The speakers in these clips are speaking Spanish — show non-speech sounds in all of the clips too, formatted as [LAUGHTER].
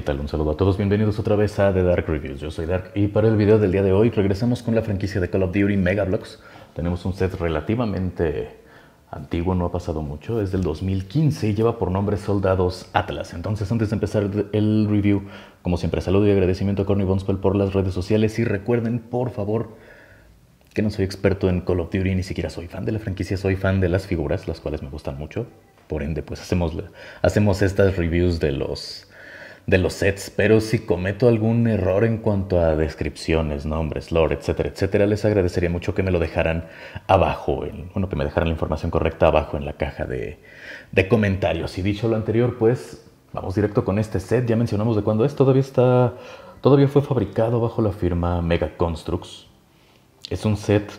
¿Qué tal? Un saludo a todos, bienvenidos otra vez a The Dark Reviews. Yo soy Dark y para el video del día de hoy regresamos con la franquicia de Call of Duty Mega Bloks. Tenemos un set relativamente antiguo, no ha pasado mucho, es del 2015 y lleva por nombre Soldados Atlas. Entonces, antes de empezar el review, como siempre, saludo y agradecimiento a Corny Bonspel por las redes sociales y recuerden, por favor, que no soy experto en Call of Duty, ni siquiera soy fan de la franquicia, soy fan de las figuras, las cuales me gustan mucho. Por ende, pues hacemos, hacemos estas reviews de los de los sets, pero si cometo algún error en cuanto a descripciones, nombres, lore, etcétera, etcétera, les agradecería mucho que me lo dejaran abajo, bueno, que me dejaran la información correcta abajo en la caja de, de comentarios. Y dicho lo anterior, pues vamos directo con este set, ya mencionamos de cuándo es, todavía está, todavía fue fabricado bajo la firma Mega Constructs. Es un set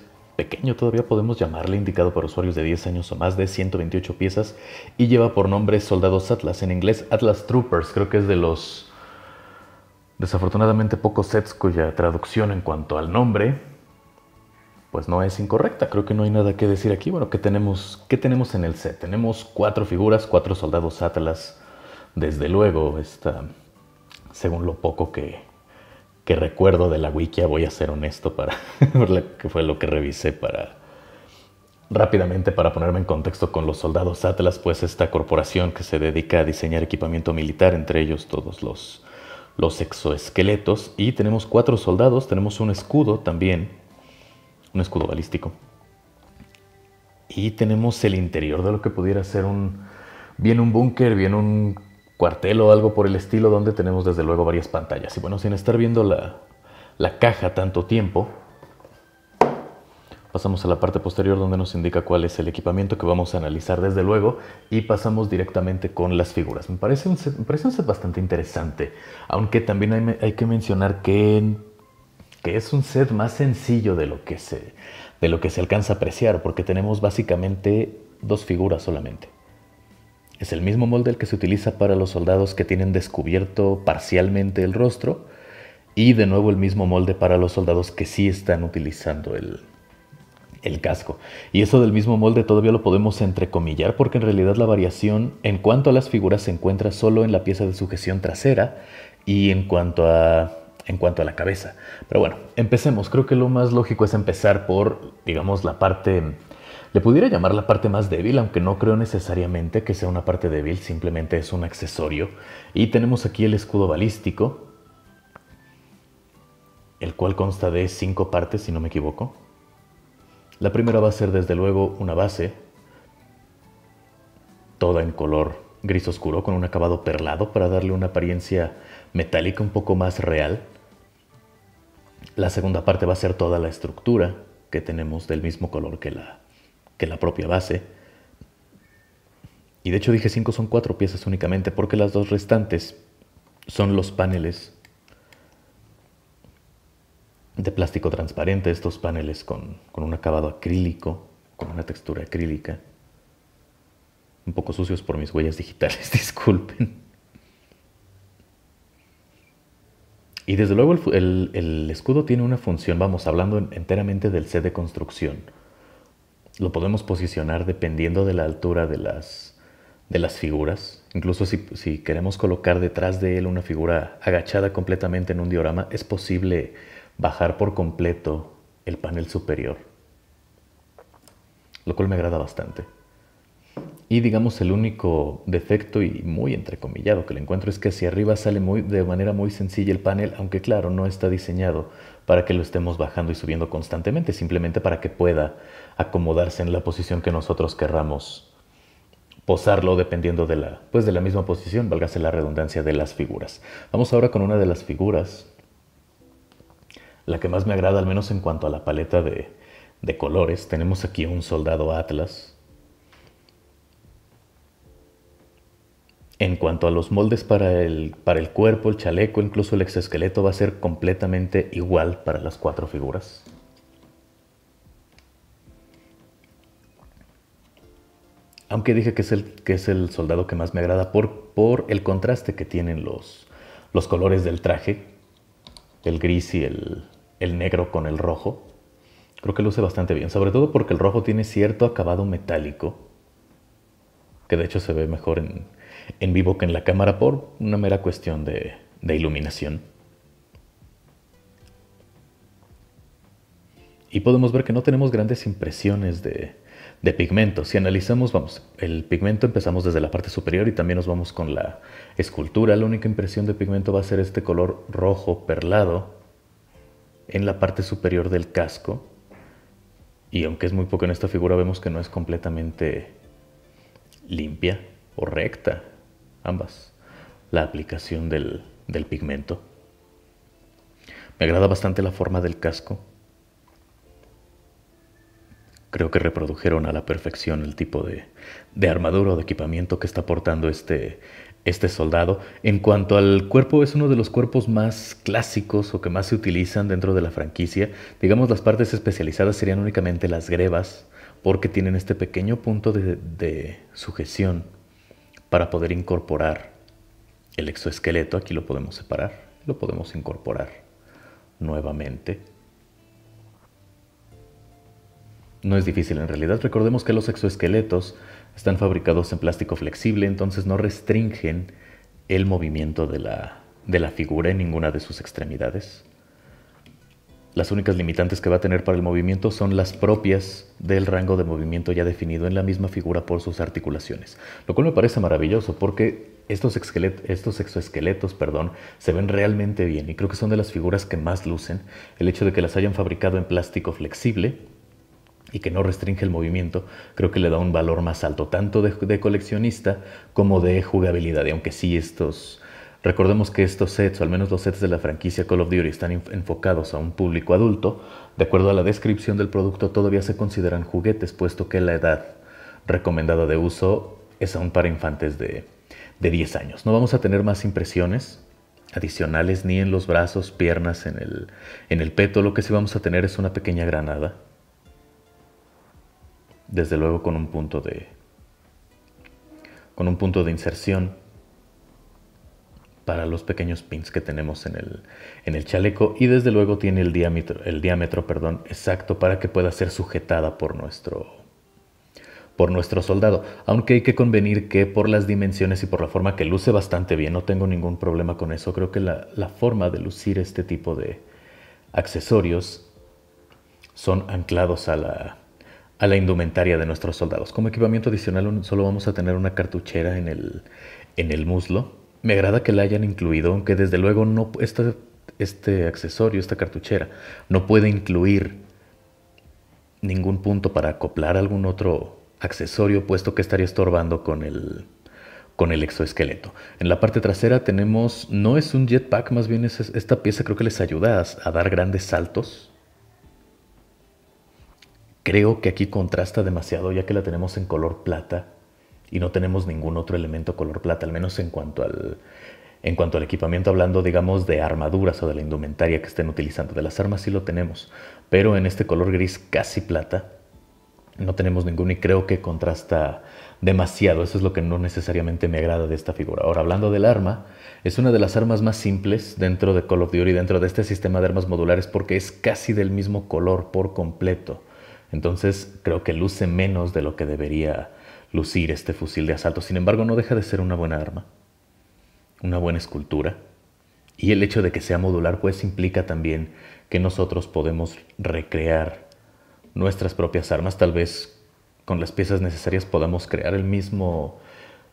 pequeño todavía podemos llamarle, indicado por usuarios de 10 años o más, de 128 piezas y lleva por nombre Soldados Atlas, en inglés Atlas Troopers, creo que es de los desafortunadamente pocos sets cuya traducción en cuanto al nombre pues no es incorrecta, creo que no hay nada que decir aquí. Bueno, ¿qué tenemos, qué tenemos en el set? Tenemos cuatro figuras, cuatro soldados Atlas, desde luego, esta, según lo poco que, que recuerdo de la wikia, voy a ser honesto para [LAUGHS] que fue lo que revisé para rápidamente para ponerme en contexto con los soldados Atlas, pues esta corporación que se dedica a diseñar equipamiento militar, entre ellos todos los los exoesqueletos y tenemos cuatro soldados, tenemos un escudo también, un escudo balístico. Y tenemos el interior de lo que pudiera ser un bien un búnker, bien un cuartel o algo por el estilo, donde tenemos desde luego varias pantallas. Y bueno, sin estar viendo la, caja tanto tiempo, pasamos a la parte posterior donde nos indica cuál es el equipamiento que vamos a analizar desde luego y pasamos directamente con las figuras. Me parece un set, bastante interesante, aunque también hay, hay que mencionar que, que, es un set más sencillo de lo, que se, de lo que se alcanza a apreciar, porque tenemos básicamente dos figuras solamente. Es el mismo molde el que se utiliza para los soldados que tienen descubierto parcialmente el rostro y de nuevo el mismo molde para los soldados que sí están utilizando el, casco. Y eso del mismo molde todavía lo podemos entrecomillar porque en realidad la variación en cuanto a las figuras se encuentra solo en la pieza de sujeción trasera y en cuanto a en cuanto a la cabeza. Pero bueno, empecemos. Creo que lo más lógico es empezar por, digamos, la parte le pudiera llamar la parte más débil, aunque no creo necesariamente que sea una parte débil, simplemente es un accesorio. Y tenemos aquí el escudo balístico, el cual consta de cinco partes, si no me equivoco. La primera va a ser desde luego una base, toda en color gris oscuro, con un acabado perlado para darle una apariencia metálica un poco más real. La segunda parte va a ser toda la estructura que tenemos del mismo color que la que la propia base. Y de hecho dije cinco son cuatro piezas únicamente porque las dos restantes son los paneles de plástico transparente, estos paneles con, un acabado acrílico, con una textura acrílica. Un poco sucios por mis huellas digitales, [LAUGHS] disculpen. Y desde luego el, escudo tiene una función, vamos, hablando enteramente del set de construcción lo podemos posicionar dependiendo de la altura de las, de las figuras. Incluso si, si, queremos colocar detrás de él una figura agachada completamente en un diorama, es posible bajar por completo el panel superior, lo cual me agrada bastante. Y digamos el único defecto y muy entrecomillado que le encuentro es que hacia arriba sale muy, de manera muy sencilla el panel, aunque claro, no está diseñado para que lo estemos bajando y subiendo constantemente, simplemente para que pueda acomodarse en la posición que nosotros querramos posarlo dependiendo de la, pues de la misma posición, valgase la redundancia de las figuras. Vamos ahora con una de las figuras, la que más me agrada, al menos en cuanto a la paleta de, de colores. Tenemos aquí un soldado Atlas. En cuanto a los moldes para el, para el cuerpo, el chaleco, incluso el exoesqueleto va a ser completamente igual para las cuatro figuras. Aunque dije que es el, que es el soldado que más me agrada por, por el contraste que tienen los, los colores del traje, el gris y el, negro con el rojo. Creo que luce bastante bien, sobre todo porque el rojo tiene cierto acabado metálico, que de hecho se ve mejor en, vivo que en la cámara por una mera cuestión de iluminación. Y podemos ver que no tenemos grandes impresiones de, de pigmento. Si analizamos, vamos, el pigmento empezamos desde la parte superior y también nos vamos con la escultura. La única impresión de pigmento va a ser este color rojo perlado en la parte superior del casco. Y aunque es muy poco en esta figura, vemos que no es completamente limpia o recta, ambas, la aplicación del, del pigmento. Me agrada bastante la forma del casco, Creo que reprodujeron a la perfección el tipo de, armadura o de equipamiento que está portando este, este soldado. En cuanto al cuerpo, es uno de los cuerpos más clásicos o que más se utilizan dentro de la franquicia. Digamos, las partes especializadas serían únicamente las grebas, porque tienen este pequeño punto de sujeción para poder incorporar el exoesqueleto. Aquí lo podemos separar, lo podemos incorporar nuevamente no es difícil en realidad, recordemos que los exoesqueletos están fabricados en plástico flexible, entonces no restringen el movimiento de la, figura en ninguna de sus extremidades. Las únicas limitantes que va a tener para el movimiento son las propias del rango de movimiento ya definido en la misma figura por sus articulaciones, lo cual me parece maravilloso porque estos, estos exoesqueletos perdón, se ven realmente bien y creo que son de las figuras que más lucen el hecho de que las hayan fabricado en plástico flexible y que no restringe el movimiento, creo que le da un valor más alto, tanto de, coleccionista como de jugabilidad. Y aunque sí estos, recordemos que estos sets, o al menos los sets de la franquicia Call of Duty, están enfocados a un público adulto, de acuerdo a la descripción del producto todavía se consideran juguetes, puesto que la edad recomendada de uso es aún para infantes de, de 10 años. No vamos a tener más impresiones adicionales ni en los brazos, piernas, en el, en el peto, lo que sí vamos a tener es una pequeña granada desde luego con un punto de con un punto de inserción para los pequeños pins que tenemos en el, en el chaleco y desde luego tiene el diámetro, el diámetro perdón, exacto para que pueda ser sujetada por nuestro, por nuestro soldado. Aunque hay que convenir que por las dimensiones y por la forma que luce bastante bien, no tengo ningún problema con eso. Creo que la forma de lucir este tipo de accesorios son anclados a la, a la indumentaria de nuestros soldados. Como equipamiento adicional solo vamos a tener una cartuchera en el, en el muslo. Me agrada que la hayan incluido, aunque desde luego no este, este accesorio, esta cartuchera, no puede incluir ningún punto para acoplar algún otro accesorio, puesto que estaría estorbando con el, con el exoesqueleto. En la parte trasera tenemos, no es un jetpack, más bien es, esta pieza creo que les ayuda a dar grandes saltos Creo que aquí contrasta demasiado ya que la tenemos en color plata y no tenemos ningún otro elemento color plata, al menos en cuanto al, en cuanto al equipamiento, hablando digamos de armaduras o de la indumentaria que estén utilizando. De las armas sí lo tenemos, pero en este color gris casi plata no tenemos ninguno y creo que contrasta demasiado. Eso es lo que no necesariamente me agrada de esta figura. Ahora, hablando del arma, es una de las armas más simples dentro de Call of Duty, dentro de este sistema de armas modulares, porque es casi del mismo color por completo. Entonces creo que luce menos de lo que debería lucir este fusil de asalto. Sin embargo, no deja de ser una buena arma, una buena escultura. Y el hecho de que sea modular pues implica también que nosotros podemos recrear nuestras propias armas. Tal vez con las piezas necesarias podamos crear el mismo,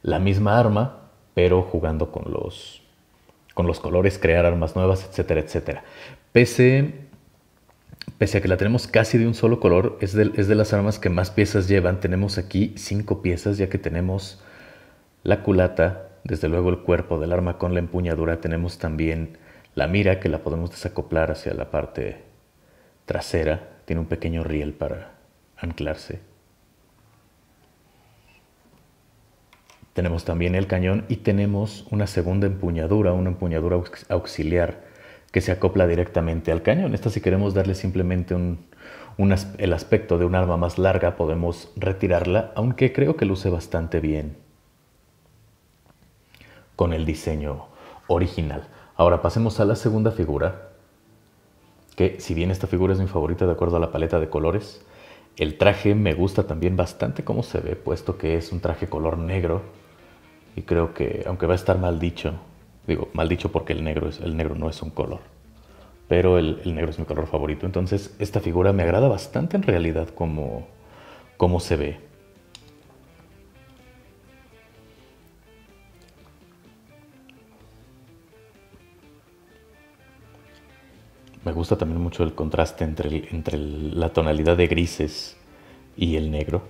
la misma arma, pero jugando con los, con los colores, crear armas nuevas, etcétera, etcétera. Pese pese a que la tenemos casi de un solo color, es de, las armas que más piezas llevan. Tenemos aquí cinco piezas, ya que tenemos la culata, desde luego el cuerpo del arma con la empuñadura, tenemos también la mira que la podemos desacoplar hacia la parte trasera, tiene un pequeño riel para anclarse. Tenemos también el cañón y tenemos una segunda empuñadura, una empuñadura auxiliar que se acopla directamente al cañón. Esta si queremos darle simplemente el aspecto de un arma más larga podemos retirarla, aunque creo que luce bastante bien con el diseño original. Ahora pasemos a la segunda figura, que si bien esta figura es mi favorita de acuerdo a la paleta de colores, el traje me gusta también bastante cómo se ve, puesto que es un traje color negro y creo que, aunque va a estar mal dicho, Digo, mal dicho porque el negro, es, el negro no es un color, pero el, negro es mi color favorito. Entonces esta figura me agrada bastante en realidad como, se ve. Me gusta también mucho el contraste entre, la tonalidad de grises y el negro.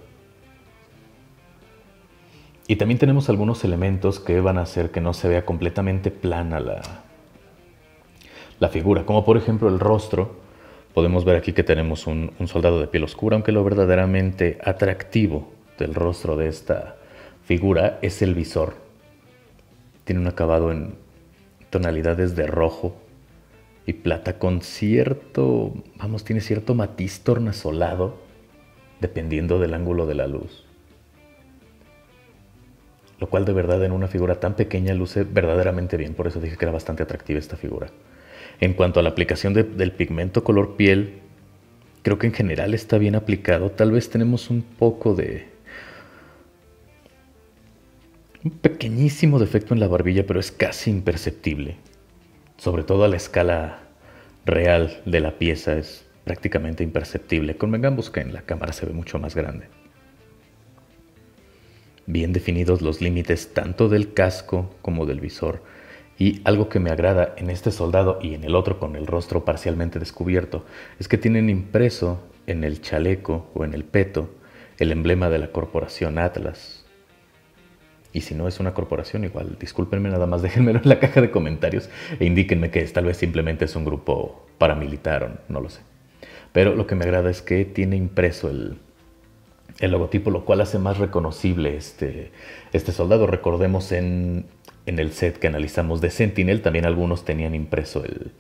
Y también tenemos algunos elementos que van a hacer que no se vea completamente plana la, la figura, como por ejemplo el rostro. Podemos ver aquí que tenemos un, soldado de piel oscura, aunque lo verdaderamente atractivo del rostro de esta figura es el visor. Tiene un acabado en tonalidades de rojo y plata con cierto, vamos, tiene cierto matiz tornasolado, dependiendo del ángulo de la luz lo cual de verdad en una figura tan pequeña luce verdaderamente bien, por eso dije que era bastante atractiva esta figura. En cuanto a la aplicación del pigmento color piel, creo que en general está bien aplicado, tal vez tenemos un poco de... Un pequeñísimo defecto en la barbilla, pero es casi imperceptible. Sobre todo a la escala real de la pieza es prácticamente imperceptible. Convengamos que en la cámara se ve mucho más grande bien definidos los límites tanto del casco como del visor. Y algo que me agrada en este soldado y en el otro con el rostro parcialmente descubierto es que tienen impreso en el chaleco o en el peto el emblema de la corporación Atlas. Y si no es una corporación, igual, discúlpenme nada más, [LAUGHS] déjenmelo en la caja de comentarios e indíquenme que tal vez simplemente es un grupo paramilitar o no lo sé. Pero lo que me agrada es que tiene impreso el, el logotipo, lo cual hace más reconocible este, este soldado. Recordemos en, en el set que analizamos de Sentinel, también algunos tenían impreso el,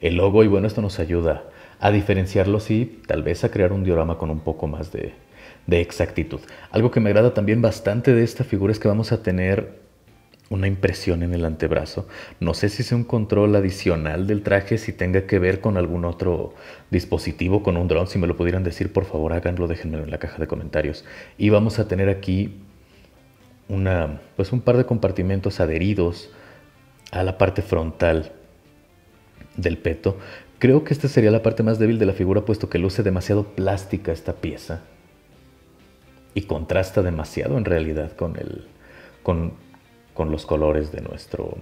el logo y bueno, esto nos ayuda a diferenciarlos y tal vez a crear un diorama con un poco más de, de exactitud. Algo que me agrada también bastante de esta figura es que vamos a tener una impresión en el antebrazo. No sé si es un control adicional del traje, si tenga que ver con algún otro dispositivo, con un dron. Si me lo pudieran decir, por favor háganlo, déjenmelo en la caja de comentarios. Y vamos a tener aquí una, pues un par de compartimentos adheridos a la parte frontal del peto. Creo que esta sería la parte más débil de la figura, puesto que luce demasiado plástica esta pieza. Y contrasta demasiado en realidad con el, con los colores de nuestro,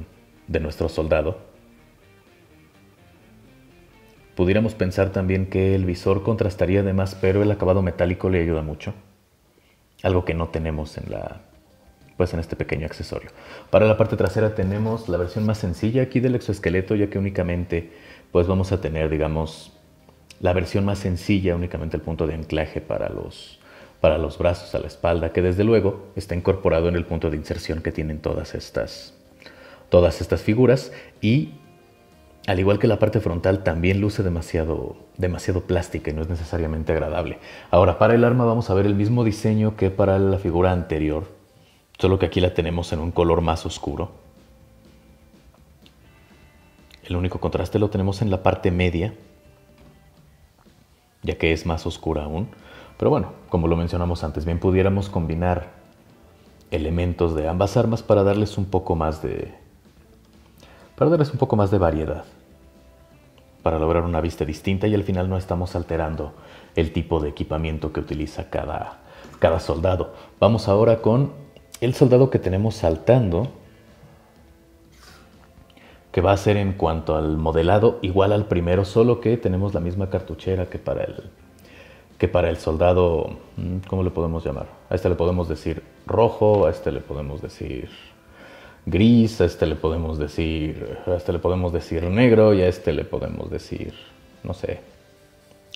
de nuestro soldado. Pudiéramos pensar también que el visor contrastaría además, pero el acabado metálico le ayuda mucho. Algo que no tenemos en la pues en este pequeño accesorio. Para la parte trasera tenemos la versión más sencilla aquí del exoesqueleto, ya que únicamente pues vamos a tener, digamos, la versión más sencilla, únicamente el punto de anclaje para los para los brazos, a la espalda, que desde luego está incorporado en el punto de inserción que tienen todas estas, todas estas figuras y al igual que la parte frontal también luce demasiado, demasiado plástica y no es necesariamente agradable. Ahora, para el arma vamos a ver el mismo diseño que para la figura anterior, solo que aquí la tenemos en un color más oscuro. El único contraste lo tenemos en la parte media, ya que es más oscura aún. Pero bueno, como lo mencionamos antes, bien pudiéramos combinar elementos de ambas armas para darles un poco más de para darles un poco más de variedad para lograr una vista distinta y al final no estamos alterando el tipo de equipamiento que utiliza cada, cada soldado. Vamos ahora con el soldado que tenemos saltando, que va a ser en cuanto al modelado igual al primero, solo que tenemos la misma cartuchera que para el, para el soldado, mm, ¿cómo le podemos llamar? A este le podemos decir rojo, a este le podemos decir gris, a este le podemos decir, a este le podemos decir negro y a este le podemos decir, no sé,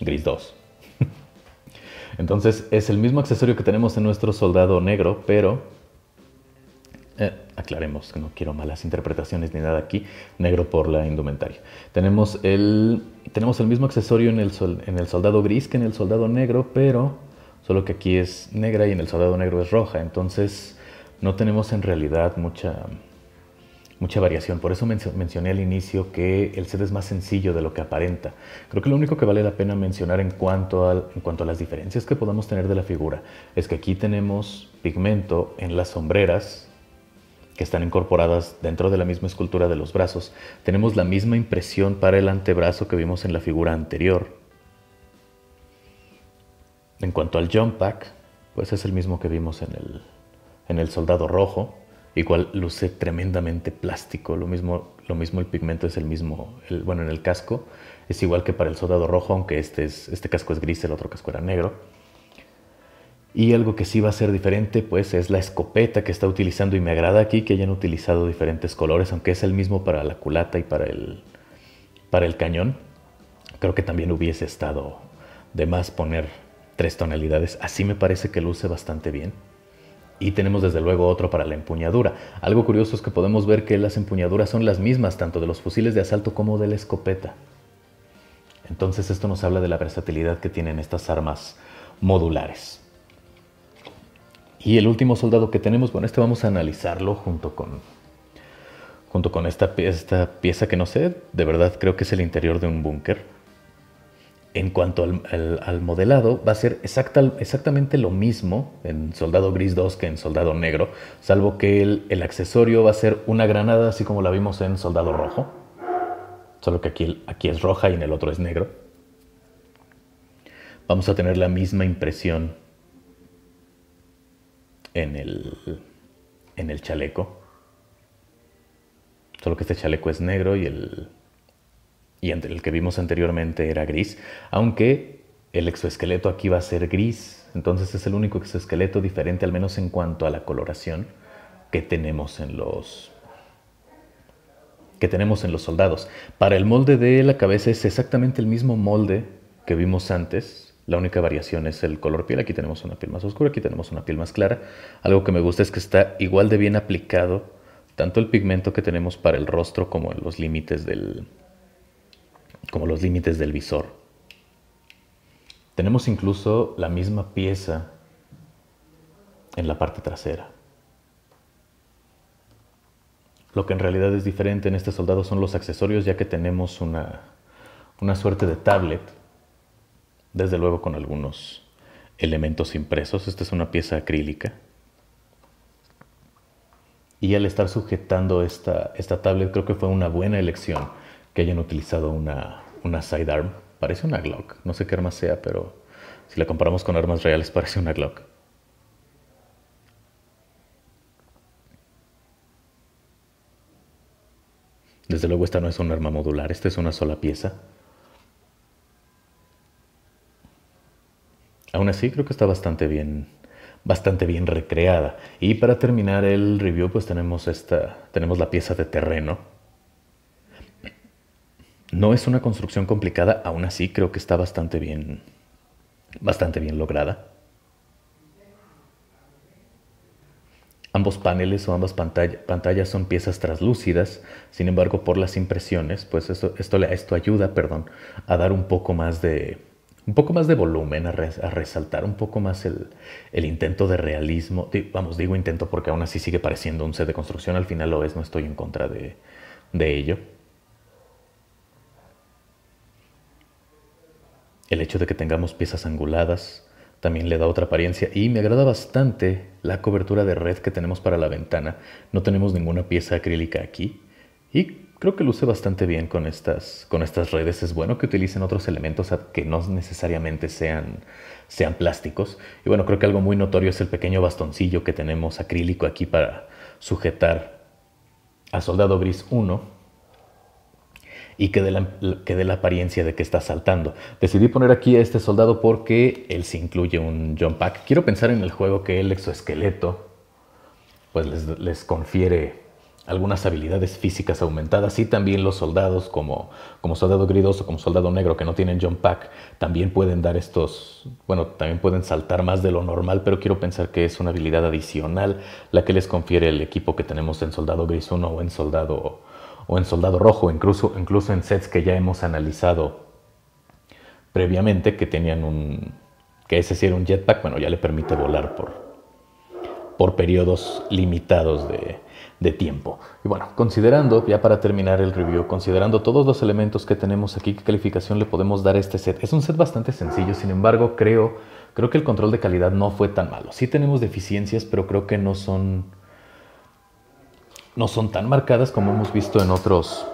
gris 2. [LAUGHS] Entonces es el mismo accesorio que tenemos en nuestro soldado negro, pero eh, aclaremos que no quiero malas interpretaciones ni nada aquí, negro por la indumentaria. Tenemos el, tenemos el mismo accesorio en el, en el soldado gris que en el soldado negro, pero solo que aquí es negra y en el soldado negro es roja, entonces no tenemos en realidad mucha, mucha variación. Por eso mencioné al inicio que el set es más sencillo de lo que aparenta. Creo que lo único que vale la pena mencionar en cuanto, en cuanto a las diferencias que podamos tener de la figura es que aquí tenemos pigmento en las sombreras que están incorporadas dentro de la misma escultura de los brazos, tenemos la misma impresión para el antebrazo que vimos en la figura anterior. En cuanto al jump pack, pues es el mismo que vimos en el, soldado rojo, igual luce tremendamente plástico, lo mismo, lo mismo el pigmento es el mismo, bueno, en el casco es igual que para el soldado rojo, aunque este, este casco es gris, el otro casco era negro. Y algo que sí va a ser diferente, pues es la escopeta que está utilizando y me agrada aquí que hayan utilizado diferentes colores, aunque es el mismo para la culata y para el, para el cañón. Creo que también hubiese estado de más poner tres tonalidades. Así me parece que luce bastante bien. Y tenemos desde luego otro para la empuñadura. Algo curioso es que podemos ver que las empuñaduras son las mismas tanto de los fusiles de asalto como de la escopeta. Entonces esto nos habla de la versatilidad que tienen estas armas modulares. Y el último soldado que tenemos, bueno, este vamos a analizarlo junto con, junto con esta, esta pieza que no sé, de verdad creo que es el interior de un búnker. En cuanto al, al, modelado, va a ser exactamente lo mismo en Soldado Gris 2 que en Soldado Negro, salvo que el, accesorio va a ser una granada así como la vimos en Soldado Rojo, solo que aquí, aquí es roja y en el otro es negro. Vamos a tener la misma impresión en el, chaleco. Solo que este chaleco es negro y el, y el que vimos anteriormente era gris. Aunque el exoesqueleto aquí va a ser gris. Entonces es el único exoesqueleto diferente, al menos en cuanto a la coloración, que tenemos en los que tenemos en los soldados. Para el molde de la cabeza es exactamente el mismo molde que vimos antes, la única variación es el color piel. Aquí tenemos una piel más oscura, aquí tenemos una piel más clara. Algo que me gusta es que está igual de bien aplicado tanto el pigmento que tenemos para el rostro como los límites del, como los límites del visor. Tenemos incluso la misma pieza en la parte trasera. Lo que en realidad es diferente en este soldado son los accesorios, ya que tenemos una, una suerte de tablet desde luego con algunos elementos impresos. Esta es una pieza acrílica. Y al estar sujetando esta, tablet, creo que fue una buena elección que hayan utilizado una, una sidearm. Parece una Glock, no sé qué arma sea, pero si la comparamos con armas reales, [LAUGHS] parece una Glock. Desde luego esta no es un arma modular, esta es una sola pieza. aún así creo que está bastante bien, bastante bien recreada. Y para terminar el review, pues tenemos esta, tenemos la pieza de terreno. No es una construcción complicada, aún así creo que está bastante bien, bastante bien lograda. Ambos paneles o ambas pantallas son piezas traslúcidas. sin embargo por las impresiones, pues esto, esto, esto ayuda perdón, a dar un poco más de, un poco más de volumen, a, resaltar un poco más el, intento de realismo. vamos, digo intento porque aún así sigue pareciendo un set de construcción, al final lo es, no estoy en contra de, de ello. El hecho de que tengamos piezas anguladas también le da otra apariencia y me agrada bastante la cobertura de red que tenemos para la ventana. No tenemos ninguna pieza acrílica aquí y creo que luce bastante bien con estas, con estas redes. Es bueno que utilicen otros elementos que no necesariamente sean, sean plásticos. Y bueno, creo que algo muy notorio es el pequeño bastoncillo que tenemos acrílico aquí para sujetar a Soldado Gris 1 y que dé la, apariencia de que está saltando. Decidí poner aquí a este soldado porque él se incluye un jump pack. Quiero pensar en el juego que el exoesqueleto pues les, les confiere algunas habilidades físicas aumentadas y también los soldados como, como soldado o como soldado negro que no tienen jump pack, también pueden dar estos, bueno, también pueden saltar más de lo normal, pero quiero pensar que es una habilidad adicional la que les confiere el equipo que tenemos en soldado gris 1 o en soldado, o en soldado rojo, incluso, incluso en sets que ya hemos analizado previamente que tenían un, que ese sí era un jetpack, bueno, ya le permite volar por, por periodos limitados de de tiempo. Y bueno, considerando, ya para terminar el review, considerando todos los elementos que tenemos aquí, ¿qué calificación le podemos dar a este set? Es un set bastante sencillo, sin embargo, creo, creo que el control de calidad no fue tan malo. Sí tenemos deficiencias, pero creo que no son, no son tan marcadas como hemos visto en otros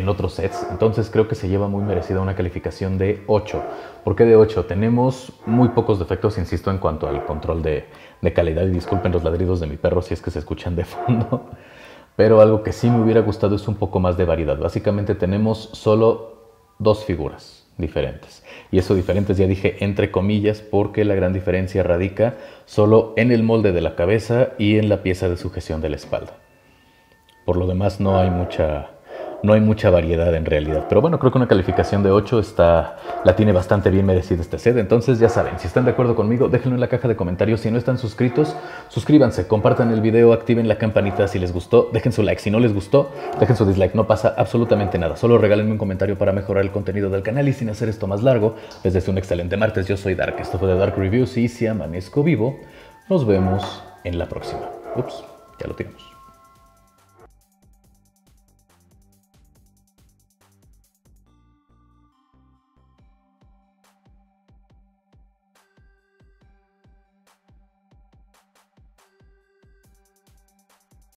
en otros sets. Entonces creo que se lleva muy merecida una calificación de 8. ¿Por qué de 8? Tenemos muy pocos defectos, insisto, en cuanto al control de, de calidad. Y disculpen los ladridos de mi perro si es que se escuchan de fondo. [LAUGHS] Pero algo que sí me hubiera gustado es un poco más de variedad. Básicamente tenemos solo dos figuras diferentes. Y eso diferentes ya dije entre comillas porque la gran diferencia radica solo en el molde de la cabeza y en la pieza de sujeción de la espalda. Por lo demás no hay mucha no hay mucha variedad en realidad. Pero bueno, creo que una calificación de 8 está, la tiene bastante bien merecida esta sede. Entonces ya saben, si están de acuerdo conmigo, déjenlo en la caja de comentarios. Si no están suscritos, suscríbanse, compartan el video, activen la campanita si les gustó, dejen su like. Si no les gustó, dejen su dislike. No pasa absolutamente nada. Solo regálenme un comentario para mejorar el contenido del canal y sin hacer esto más largo, les deseo un excelente martes. Yo soy Dark. Esto fue de Dark Reviews y si amanezco vivo, nos vemos en la próxima. Ups, ya lo tenemos.